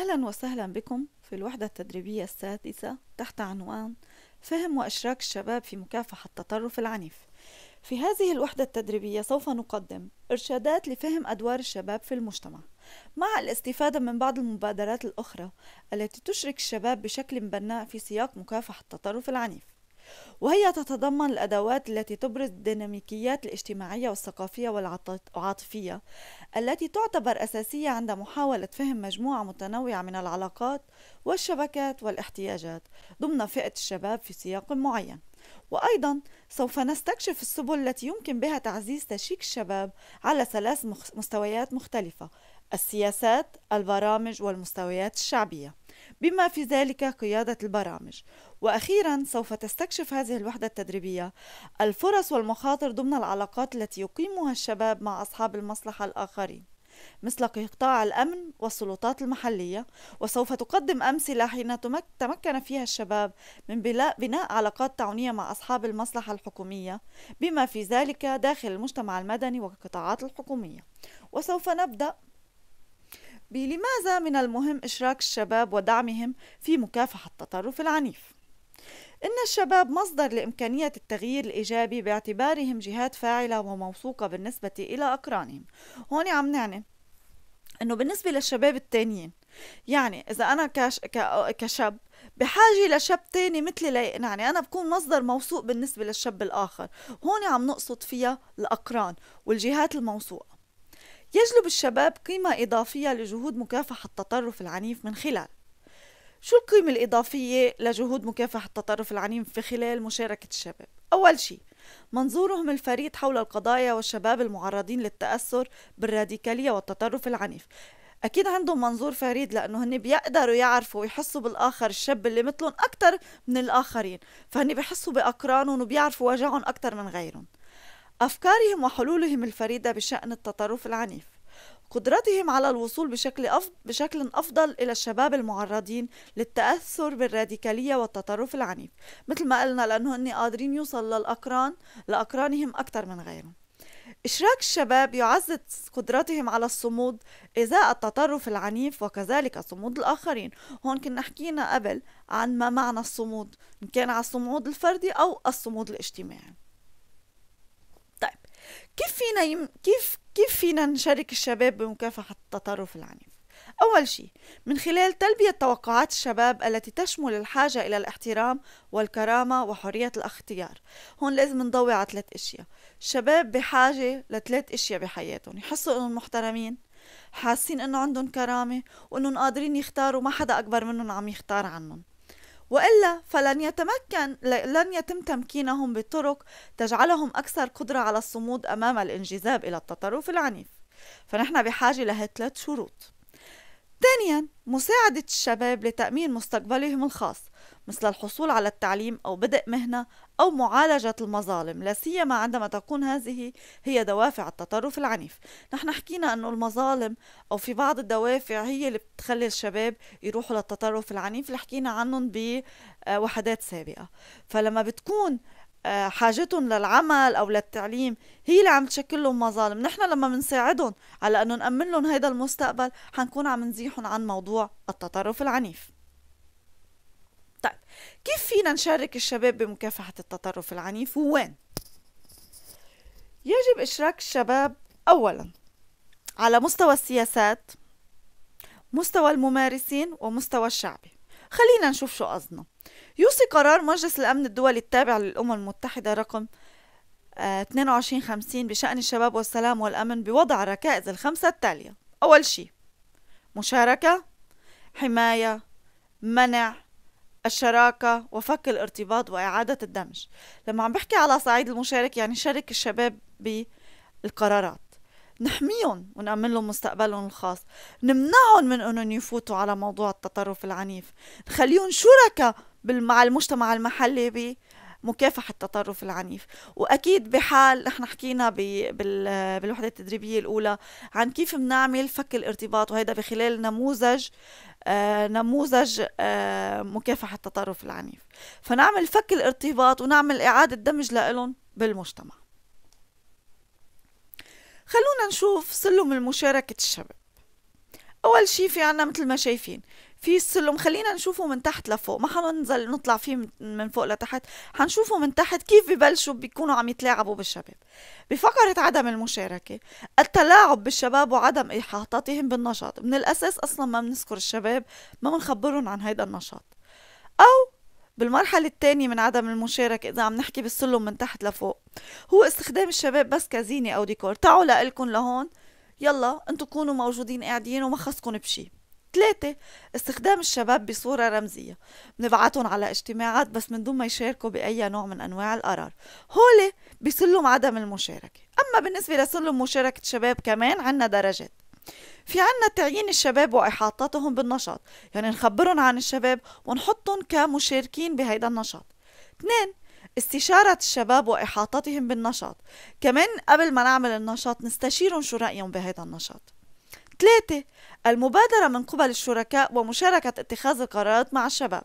أهلا وسهلا بكم في الوحدة التدريبية السادسة تحت عنوان فهم وإشراك الشباب في مكافحة التطرف العنيف في هذه الوحدة التدريبية سوف نقدم إرشادات لفهم أدوار الشباب في المجتمع مع الاستفادة من بعض المبادرات الأخرى التي تشرك الشباب بشكل بناء في سياق مكافحة التطرف العنيف وهي تتضمن الأدوات التي تبرز الديناميكيات الاجتماعية والثقافية والعاطفية التي تعتبر أساسية عند محاولة فهم مجموعة متنوعة من العلاقات والشبكات والاحتياجات ضمن فئة الشباب في سياق معين وأيضا سوف نستكشف السبل التي يمكن بها تعزيز تشيك الشباب على ثلاث مستويات مختلفة السياسات البرامج والمستويات الشعبيه بما في ذلك قيادة البرامج وأخيرا سوف تستكشف هذه الوحدة التدريبية الفرص والمخاطر ضمن العلاقات التي يقيمها الشباب مع أصحاب المصلحة الآخرين مثل قطاع الأمن والسلطات المحلية وسوف تقدم أمثلة حين تمكن فيها الشباب من بناء علاقات تعاونية مع أصحاب المصلحة الحكومية بما في ذلك داخل المجتمع المدني والقطاعات الحكومية وسوف نبدأ بلماذا من المهم إشراك الشباب ودعمهم في مكافحة التطرف العنيف إن الشباب مصدر لإمكانية التغيير الإيجابي باعتبارهم جهات فاعلة وموثوقة بالنسبة إلى أقرانهم هون عم نعني إنه بالنسبة للشباب التانيين يعني إذا أنا كش... ك... كشاب بحاجة لشاب تاني مثلي لي يعني أنا بكون مصدر موثوق بالنسبة للشاب الآخر هون عم نقصد فيها الأقران والجهات الموثوقة يجلب الشباب قيمة إضافية لجهود مكافحة التطرف العنيف من خلال شو القيمة الإضافية لجهود مكافحة التطرف العنيف في خلال مشاركة الشباب؟ أول شيء منظورهم الفريد حول القضايا والشباب المعرضين للتأثر بالراديكالية والتطرف العنيف أكيد عندهم منظور فريد لأنه هن بيقدروا يعرفوا ويحسوا بالآخر الشاب اللي مثلهم أكثر من الآخرين فهن بيحسوا بأقرانهم وبيعرفوا وجعهم أكثر من غيرهم أفكارهم وحلولهم الفريدة بشأن التطرف العنيف قدرتهم على الوصول بشكل, أف... بشكل أفضل إلى الشباب المعرضين للتأثر بالراديكالية والتطرف العنيف مثل ما قلنا لأنه أني قادرين يوصل للأقران لأقرانهم أكثر من غيرهم إشراك الشباب يعزز قدرتهم على الصمود إزاء التطرف العنيف وكذلك صمود الآخرين هون كنا حكينا قبل عن ما معنى الصمود إن كان على الصمود الفردي أو الصمود الاجتماعي فينا يم... كيف كيف فينا نشارك الشباب بمكافحة التطرف العنيف؟ أول شيء من خلال تلبية توقعات الشباب التي تشمل الحاجة إلى الاحترام والكرامة وحرية الاختيار هون لازم نضوي على ثلاث أشياء الشباب بحاجة لثلاث أشياء بحياتهم يحسوا أنهم محترمين حاسين أنه عندهم كرامة وأنهم قادرين يختاروا ما حدا أكبر منهم عم يختار عنهم والا فلن يتمكن لن يتم تمكينهم بطرق تجعلهم اكثر قدره على الصمود امام الانجذاب الى التطرف العنيف فنحن بحاجه ثلاث شروط ثانيا مساعدة الشباب لتأمين مستقبلهم الخاص مثل الحصول على التعليم أو بدء مهنة أو معالجة المظالم لا سيما عندما تكون هذه هي دوافع التطرف العنيف نحن حكينا أن المظالم أو في بعض الدوافع هي اللي بتخلي الشباب يروحوا للتطرف العنيف اللي حكينا عنهم بوحدات آه، سابقة فلما بتكون آه، حاجتهم للعمل او للتعليم هي اللي عم تشكل لهم مظالم نحن لما بنساعدهم على انه نامن لهم هذا المستقبل حنكون عم نزيحهم عن موضوع التطرف العنيف كيف فينا نشارك الشباب بمكافحة التطرف العنيف ووين؟ يجب إشراك الشباب أولا على مستوى السياسات مستوى الممارسين ومستوى الشعبي خلينا نشوف شو قصدنا يوصي قرار مجلس الأمن الدولي التابع للأمم المتحدة رقم 2250 آه، بشأن الشباب والسلام والأمن بوضع الركائز الخمسة التالية أول شيء مشاركة حماية منع الشراكة وفك الارتباط وإعادة الدمج لما عم بحكي على صعيد المشارك يعني شارك الشباب بالقرارات نحميهم ونأمن لهم مستقبلهم الخاص نمنعهم من أنهم يفوتوا على موضوع التطرف العنيف نخليهم شركاء مع المجتمع المحلي مكافحة التطرف العنيف وأكيد بحال نحن حكينا بالوحدة التدريبية الأولى عن كيف بنعمل فك الارتباط وهذا بخلال نموذج آه نموذج آه مكافحة التطرف العنيف فنعمل فك الارتباط ونعمل إعادة دمج لهم بالمجتمع خلونا نشوف سلم المشاركة الشباب أول شي في عنا مثل ما شايفين في السلم خلينا نشوفه من تحت لفوق ما حننزل نطلع فيه من فوق لتحت حنشوفه من تحت كيف ببلشوا بيكونوا عم يتلاعبوا بالشباب بفقرة عدم المشاركة التلاعب بالشباب وعدم إحاطتهم بالنشاط من الأساس أصلا ما بنذكر الشباب ما بنخبرهم عن هيدا النشاط أو بالمرحلة الثانية من عدم المشاركة إذا عم نحكي بالسلم من تحت لفوق هو استخدام الشباب بس كزينة أو ديكور تعوا لإلكن لهون يلا انتو كونوا موجودين قاعدين وما خصكن بشي ثلاثة استخدام الشباب بصورة رمزية بنبعتهم على اجتماعات بس من دون ما يشاركوا بأي نوع من أنواع القرار هول بسلم عدم المشاركة أما بالنسبة لسلم مشاركة الشباب كمان عنا درجات في عنا تعيين الشباب وإحاطتهم بالنشاط يعني نخبرهم عن الشباب ونحطهم كمشاركين بهيدا النشاط اثنين استشارة الشباب وإحاطتهم بالنشاط كمان قبل ما نعمل النشاط نستشيرهم شو رأيهم بهيدا النشاط ثلاثة المبادرة من قبل الشركاء ومشاركة اتخاذ القرارات مع الشباب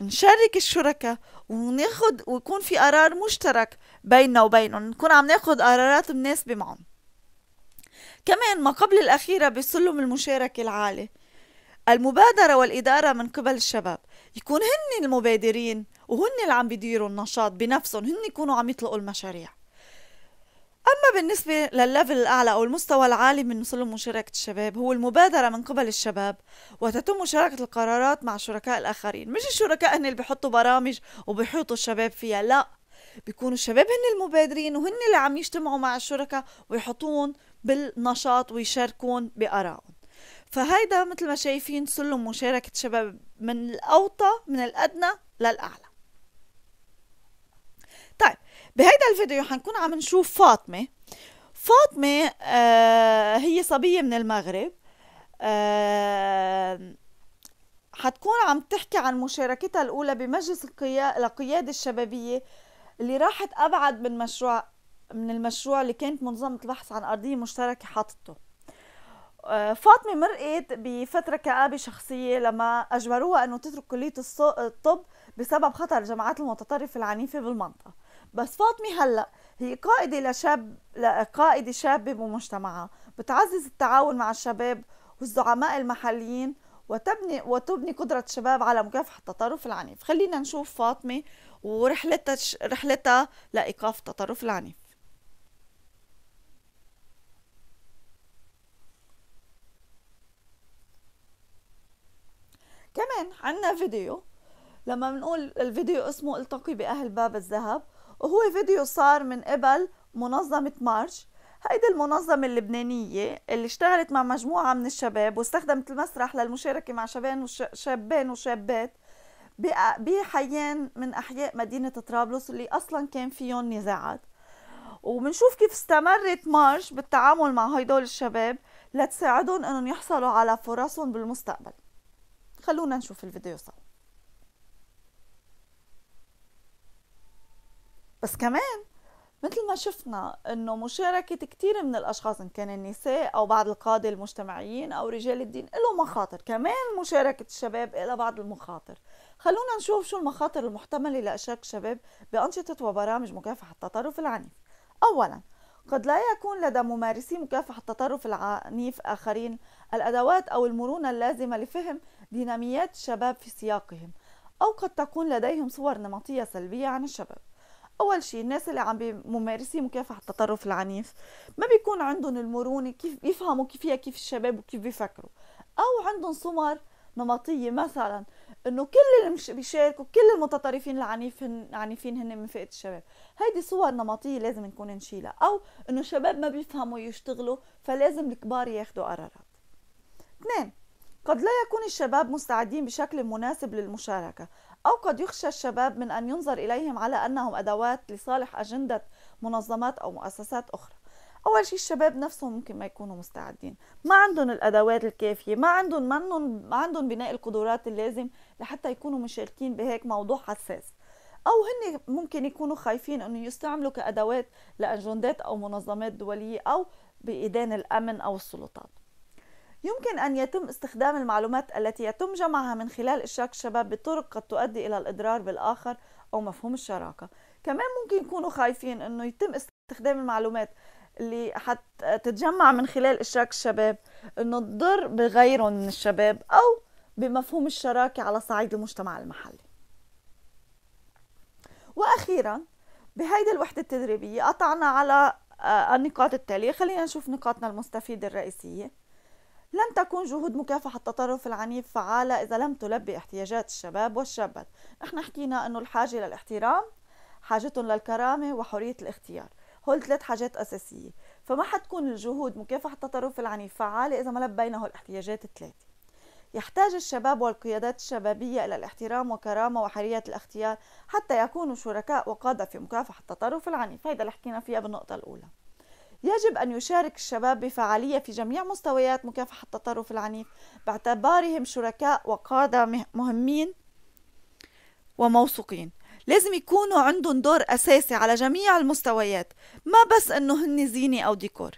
نشارك الشركاء وناخد ويكون في قرار مشترك بيننا وبينهم نكون عم ناخد قرارات مناسبة معهم كمان ما قبل الأخيرة بسلم المشاركة العالي المبادرة والإدارة من قبل الشباب يكون هن المبادرين وهن اللي عم بيديروا النشاط بنفسهم هن يكونوا عم يطلقوا المشاريع أما بالنسبة للليفل الأعلى أو المستوى العالي من سلم مشاركة الشباب هو المبادرة من قبل الشباب وتتم مشاركة القرارات مع شركاء الآخرين مش الشركاء هن اللي بيحطوا برامج وبيحيطوا الشباب فيها لا بيكونوا الشباب هن المبادرين وهن اللي عم يجتمعوا مع الشركاء ويحطون بالنشاط ويشاركون بآرائهم فهيدا مثل ما شايفين سلم مشاركة شباب من الأوطى من الأدنى للأعلى بهيدا الفيديو حنكون عم نشوف فاطمه فاطمه آه هي صبيه من المغرب آه حتكون عم تحكي عن مشاركتها الاولى بمجلس القياده الشبابيه اللي راحت ابعد من مشروع من المشروع اللي كانت منظمه البحث عن ارضيه مشتركه حاطته آه، فاطمة مرقت بفترة كآبة شخصية لما أجبروها أنه تترك كلية الطب بسبب خطر الجماعات المتطرفة العنيفة بالمنطقة بس فاطمه هلا هي قائده لشاب قائده شابه بمجتمعها بتعزز التعاون مع الشباب والزعماء المحليين وتبني وتبني قدرة الشباب على مكافحة التطرف العنيف خلينا نشوف فاطمة ورحلتها رحلتها لإيقاف التطرف العنيف كمان عندنا فيديو لما بنقول الفيديو اسمه التقي بأهل باب الذهب وهو فيديو صار من قبل منظمة مارش هيدي المنظمة اللبنانية اللي اشتغلت مع مجموعة من الشباب واستخدمت المسرح للمشاركة مع شبان وش... وشابات بحيان من أحياء مدينة طرابلس اللي أصلا كان فيهم نزاعات وبنشوف كيف استمرت مارش بالتعامل مع هيدول الشباب لتساعدهم انهم يحصلوا على فرصهم بالمستقبل خلونا نشوف الفيديو صار بس كمان مثل ما شفنا انه مشاركة كثير من الاشخاص ان كان النساء او بعض القادة المجتمعيين او رجال الدين له مخاطر كمان مشاركة الشباب إلى بعض المخاطر خلونا نشوف شو المخاطر المحتملة لاشراك الشباب بانشطة وبرامج مكافحة التطرف العنيف اولا قد لا يكون لدى ممارسي مكافحة التطرف العنيف آخرين الأدوات أو المرونة اللازمة لفهم ديناميات الشباب في سياقهم أو قد تكون لديهم صور نمطية سلبية عن الشباب اول شيء الناس اللي عم ممارسي مكافحه التطرف العنيف ما بيكون عندهم المرونه كيف يفهموا كيف فيها كيف الشباب وكيف بيفكروا او عندهم صور نمطيه مثلا انه كل اللي بيشاركوا كل المتطرفين العنيف عنيفين هن من فئه الشباب هيدي صور نمطيه لازم نكون نشيلها او انه الشباب ما بيفهموا يشتغلوا فلازم الكبار ياخذوا قرارات اثنين قد لا يكون الشباب مستعدين بشكل مناسب للمشاركة أو قد يخشى الشباب من أن ينظر إليهم على أنهم أدوات لصالح أجندة منظمات أو مؤسسات أخرى أول شيء الشباب نفسهم ممكن ما يكونوا مستعدين ما عندهم الأدوات الكافية ما عندهم ما عندهم بناء القدرات اللازم لحتى يكونوا مشاركين بهيك موضوع حساس أو هن ممكن يكونوا خايفين أنه يستعملوا كأدوات لأجندات أو منظمات دولية أو بإيدان الأمن أو السلطات يمكن أن يتم استخدام المعلومات التي يتم جمعها من خلال إشراك الشباب بطرق قد تؤدي إلى الإضرار بالآخر أو مفهوم الشراكة كمان ممكن يكونوا خايفين أنه يتم استخدام المعلومات اللي حتتجمع من خلال إشراك الشباب أنه تضر بغيرهم من الشباب أو بمفهوم الشراكة على صعيد المجتمع المحلي وأخيرا بهيدي الوحدة التدريبية قطعنا على آه، النقاط التالية خلينا نشوف نقاطنا المستفيدة الرئيسية لن تكون جهود مكافحة التطرف العنيف فعالة إذا لم تلبي احتياجات الشباب والشابات احنا حكينا أنه الحاجة للاحترام حاجتهم للكرامة وحرية الاختيار هول ثلاث حاجات أساسية فما حتكون الجهود مكافحة التطرف العنيف فعالة إذا ما لبينا هول الاحتياجات الثلاثة يحتاج الشباب والقيادات الشبابية إلى الاحترام وكرامة وحرية الاختيار حتى يكونوا شركاء وقادة في مكافحة التطرف العنيف هيدا اللي حكينا فيها بالنقطة الأولى يجب أن يشارك الشباب بفعالية في جميع مستويات مكافحة التطرف العنيف باعتبارهم شركاء وقادة مهمين وموثوقين لازم يكونوا عندهم دور أساسي على جميع المستويات ما بس أنه هن زينة أو ديكور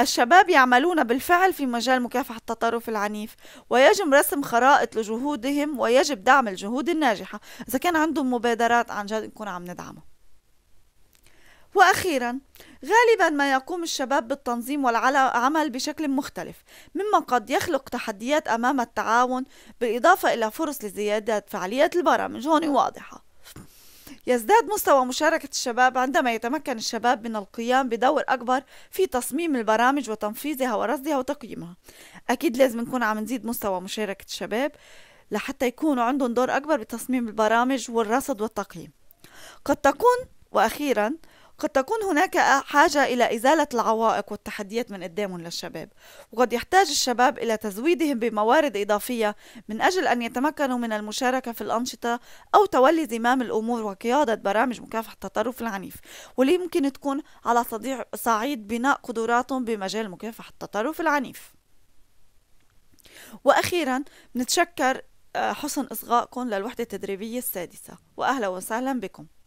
الشباب يعملون بالفعل في مجال مكافحة التطرف العنيف ويجب رسم خرائط لجهودهم ويجب دعم الجهود الناجحة إذا كان عندهم مبادرات عن جد نكون عم ندعمها وأخيرا غالبا ما يقوم الشباب بالتنظيم والعمل بشكل مختلف مما قد يخلق تحديات أمام التعاون بالإضافة إلى فرص لزيادة فعالية البرامج هون واضحة يزداد مستوى مشاركة الشباب عندما يتمكن الشباب من القيام بدور أكبر في تصميم البرامج وتنفيذها ورصدها وتقييمها أكيد لازم نكون عم نزيد مستوى مشاركة الشباب لحتى يكونوا عندهم دور أكبر بتصميم البرامج والرصد والتقييم قد تكون وأخيرا قد تكون هناك حاجة إلى إزالة العوائق والتحديات من قدامهم للشباب وقد يحتاج الشباب إلى تزويدهم بموارد إضافية من أجل أن يتمكنوا من المشاركة في الأنشطة أو تولي زمام الأمور وقيادة برامج مكافحة التطرف العنيف واللي يمكن تكون على صعيد بناء قدراتهم بمجال مكافحة التطرف العنيف وأخيرا نتشكر آه، حسن إصغائكم للوحدة التدريبية السادسة وأهلا وسهلا بكم